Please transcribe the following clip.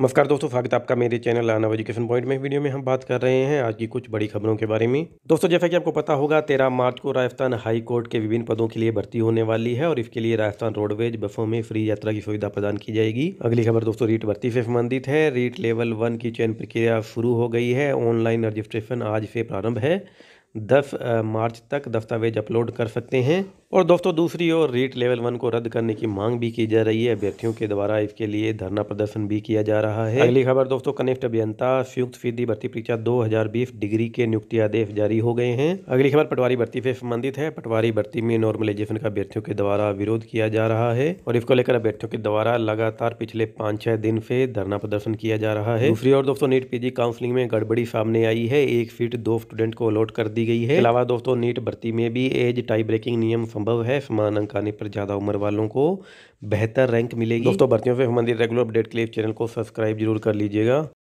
नमस्कार दोस्तों स्वागत है आपका मेरे चैनल आना एजुकेशन पॉइंट में वीडियो में हम बात कर रहे हैं आज की कुछ बड़ी खबरों के बारे में दोस्तों जैसा कि आपको पता होगा तेरह मार्च को राजस्थान हाई कोर्ट के विभिन्न पदों के लिए भर्ती होने वाली है और इसके लिए राजस्थान रोडवेज बसों में फ्री यात्रा की सुविधा प्रदान की जाएगी अगली खबर दोस्तों रीट भर्ती से संबंधित है रीट लेवल वन की चयन प्रक्रिया शुरू हो गई है ऑनलाइन रजिस्ट्रेशन आज से प्रारंभ है दस मार्च तक दस्तावेज अपलोड कर सकते हैं और दोस्तों दूसरी ओर रीट लेवल वन को रद्द करने की मांग भी की जा रही है अभ्यर्थियों के द्वारा इसके लिए धरना प्रदर्शन भी किया जा रहा है अगली खबर दोस्तों कनिष्ठ अभियंता संयुक्त फीदी भर्ती परीक्षा 2020 डिग्री के नियुक्ति आदेश जारी हो गए हैं अगली खबर पटवारी भर्ती से संबंधित है पटवारी भर्ती में नॉर्मलाइजेशन का अभ्यर्थियों के द्वारा विरोध किया जा रहा है और इसको लेकर अभ्यर्थियों के द्वारा लगातार पिछले पांच छह दिन से धरना प्रदर्शन किया जा रहा है दूसरी ओर दोस्तों नीट पीजी काउंसिलिंग में गड़बड़ी सामने आई है एक सीट दो स्टूडेंट को अलॉट कर दी दी गई है अलावा दोस्तों नीट भर्ती में भी एज टाई ब्रेकिंग नियम संभव है समान अंक आने पर ज़्यादा उम्र वालों को बेहतर रैंक मिलेगी दोस्तों भर्तियों से संबंधित रेगुलर अपडेट के लिए चैनल को सब्सक्राइब जरूर कर लीजिएगा